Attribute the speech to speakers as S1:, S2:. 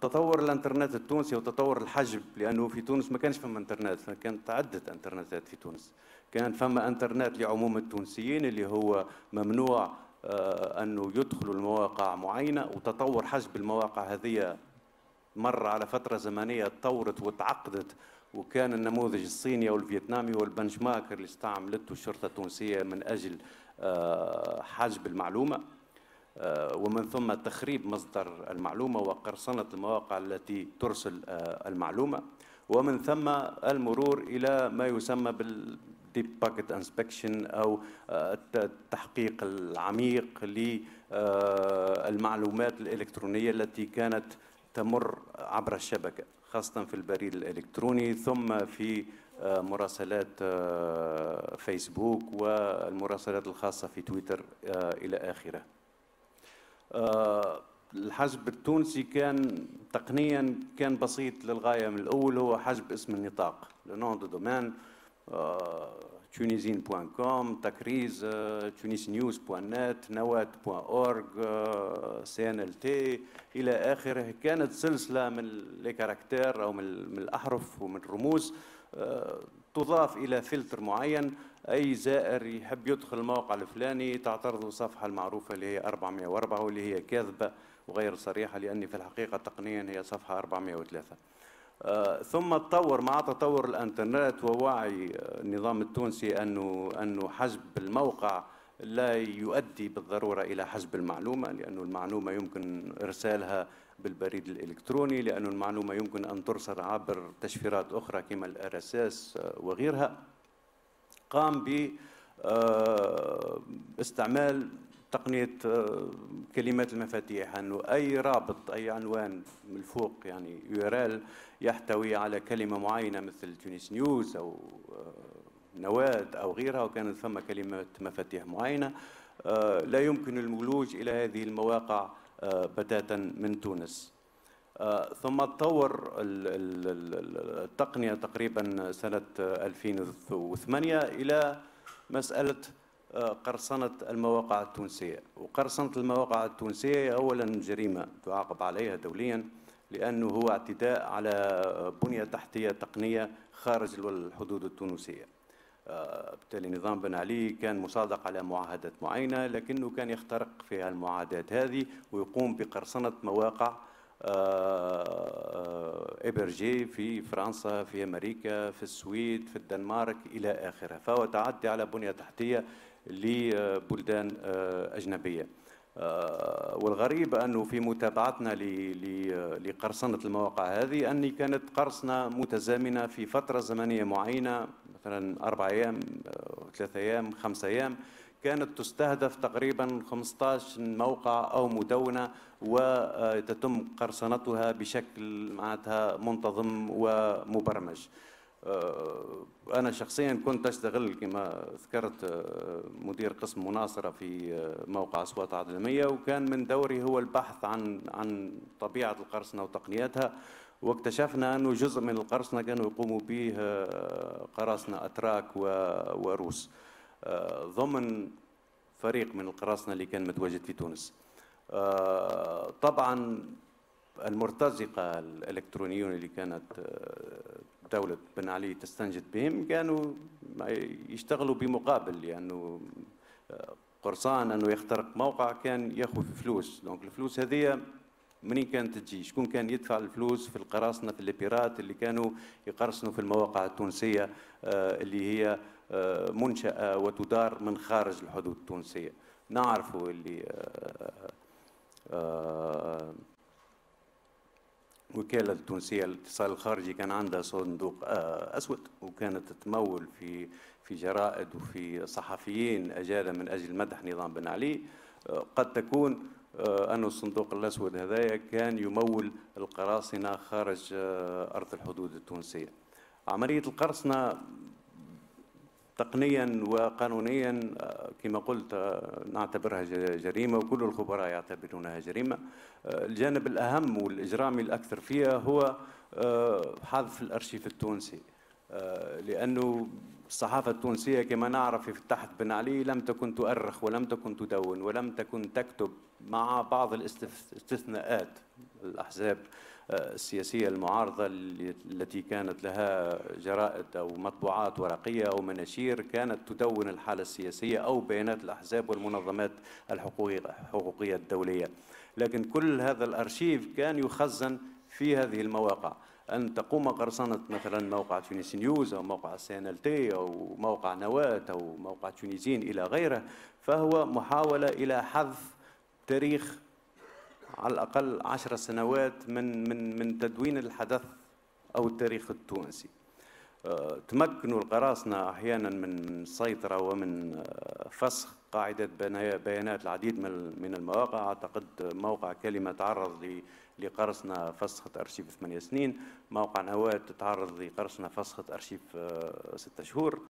S1: تطور الانترنت التونسي وتطور الحجب لانه في تونس ما كانش فما انترنت كانت عده انترنتات في تونس كان فما انترنت لعموم التونسيين اللي هو ممنوع آه، انه يدخلوا المواقع معينه وتطور حجب المواقع هذه مر على فتره زمنيه تطورت وتعقدت وكان النموذج الصيني او الفيتنامي والبنشمارك اللي استعملته الشرطه التونسيه من اجل آه، حجب المعلومه آه، ومن ثم تخريب مصدر المعلومة وقرصنة المواقع التي ترسل آه، المعلومة ومن ثم المرور إلى ما يسمى بال باكت انسبكشن او آه، التحقيق العميق للمعلومات الالكترونيه التي كانت تمر عبر الشبكه خاصه في البريد الالكتروني ثم في مراسلات فيسبوك والمراسلات الخاصه في تويتر الى اخره آه، الحجب التونسي كان تقنيا كان بسيط للغايه من الاول هو حجب اسم النطاق لنون دو دومان تونيزين بوان كوم تكريز تونيس نيوز بوان نت نوات بوان اورغ سي ان ال تي الى اخره كانت سلسله من الكاركتير او من الاحرف ومن الرموز آه، تضاف الى فلتر معين اي زائر يحب يدخل الموقع الفلاني تعترض الصفحه المعروفه اللي هي 404 واللي هي كاذبه وغير صريحه لان في الحقيقه تقنيا هي صفحه 403 آه، ثم تطور مع تطور الانترنت ووعي آه، النظام التونسي انه انه حجب الموقع لا يؤدي بالضروره الى حجب المعلومه لانه المعلومه يمكن ارسالها بالبريد الالكتروني لأن المعلومه يمكن ان ترصد عبر تشفيرات اخرى كما الار اس آه، اس وغيرها قام ب آه، استعمال تقنيه آه، كلمات المفاتيح انه اي رابط اي عنوان من الفوق يعني يو يحتوي على كلمه معينه مثل تونس نيوز او نواه او غيرها وكانت ثم كلمات مفاتيح معينه لا يمكن الملوج الى هذه المواقع آه، بتاتا من تونس آه، ثم تطور التقنية تقريبا سنة 2008 إلى مسألة آه، قرصنة المواقع التونسية وقرصنة المواقع التونسية أولا جريمة تعاقب عليها دوليا لأنه هو اعتداء على بنية تحتية تقنية خارج الحدود التونسية بالتالي نظام بن علي كان مصادق على معاهدات معينة لكنه كان يخترق في المعاهدات هذه ويقوم بقرصنة مواقع آه، إبرجي في فرنسا في أمريكا في السويد في الدنمارك إلى آخره فهو تعدي على بنية تحتية لبلدان آه، أجنبية آه، والغريب أنه في متابعتنا لقرصنة المواقع هذه أني كانت قرصنة متزامنة في فترة زمنية معينة مثلا أربع أيام ثلاثة أيام خمسة أيام كانت تستهدف تقريبا 15 موقع أو مدونة وتتم قرصنتها بشكل معناتها منتظم ومبرمج آه، أنا شخصيا كنت أشتغل كما ذكرت آه، مدير قسم مناصرة في آه، موقع أصوات عدلمية وكان من دوري هو البحث عن عن طبيعة القرصنة وتقنياتها واكتشفنا أنه جزء من القرصنة كانوا يقوموا به آه، قراصنة أتراك وروس آه، ضمن فريق من القراصنة اللي كان متواجد في تونس آه، طبعا المرتزقة الإلكترونيون اللي كانت دولة بن علي تستنجد بهم كانوا يشتغلوا بمقابل لأنه يعني قرصان أنه يخترق موقع كان ياخذ فلوس دونك الفلوس هذه منين كانت تجي شكون كان يدفع الفلوس في القراصنه في الليبيرات اللي كانوا يقرصنوا في المواقع التونسيه آه، اللي هي آه، منشاه وتدار من خارج الحدود التونسيه نعرفوا اللي الوكالة آه، التونسية للاتصال الخارجي كان عندها صندوق أسود وكانت تمول في في جرائد وفي صحفيين أجادة من أجل مدح نظام بن علي قد تكون آه، أن الصندوق الأسود هذايا كان يمول القراصنة خارج آه، أرض الحدود التونسية عملية القرصنة تقنيا وقانونيا آه، كما قلت نعتبرها جريمه وكل الخبراء يعتبرونها جريمه الجانب الاهم والاجرامي الاكثر فيها هو حذف الارشيف التونسي لانه الصحافه التونسيه كما نعرف في تحت بن علي لم تكن تؤرخ ولم تكن تدون ولم تكن تكتب مع بعض الاستثناءات الأحزاب آه، السياسية المعارضة التي كانت لها جرائد أو مطبوعات ورقية أو مناشير كانت تدون الحالة السياسية أو بيانات الأحزاب والمنظمات الحقوقية الدولية لكن كل هذا الأرشيف كان يخزن في هذه المواقع أن تقوم قرصنة مثلا موقع تونس نيوز أو موقع سي تي أو موقع نواة أو موقع تونيزين إلى غيره فهو محاولة إلى حذف تاريخ على الاقل عشر سنوات من من من تدوين الحدث او التاريخ التونسي آه، تمكنوا القراصنة أحيانا من السيطرة ومن آه، فسخ قاعدة بيانات العديد من المواقع أعتقد موقع كلمة تعرض لقرصنة فسخة أرشيف ثمانية سنين موقع نواة تعرض لقرصنة فسخة أرشيف آه، ستة شهور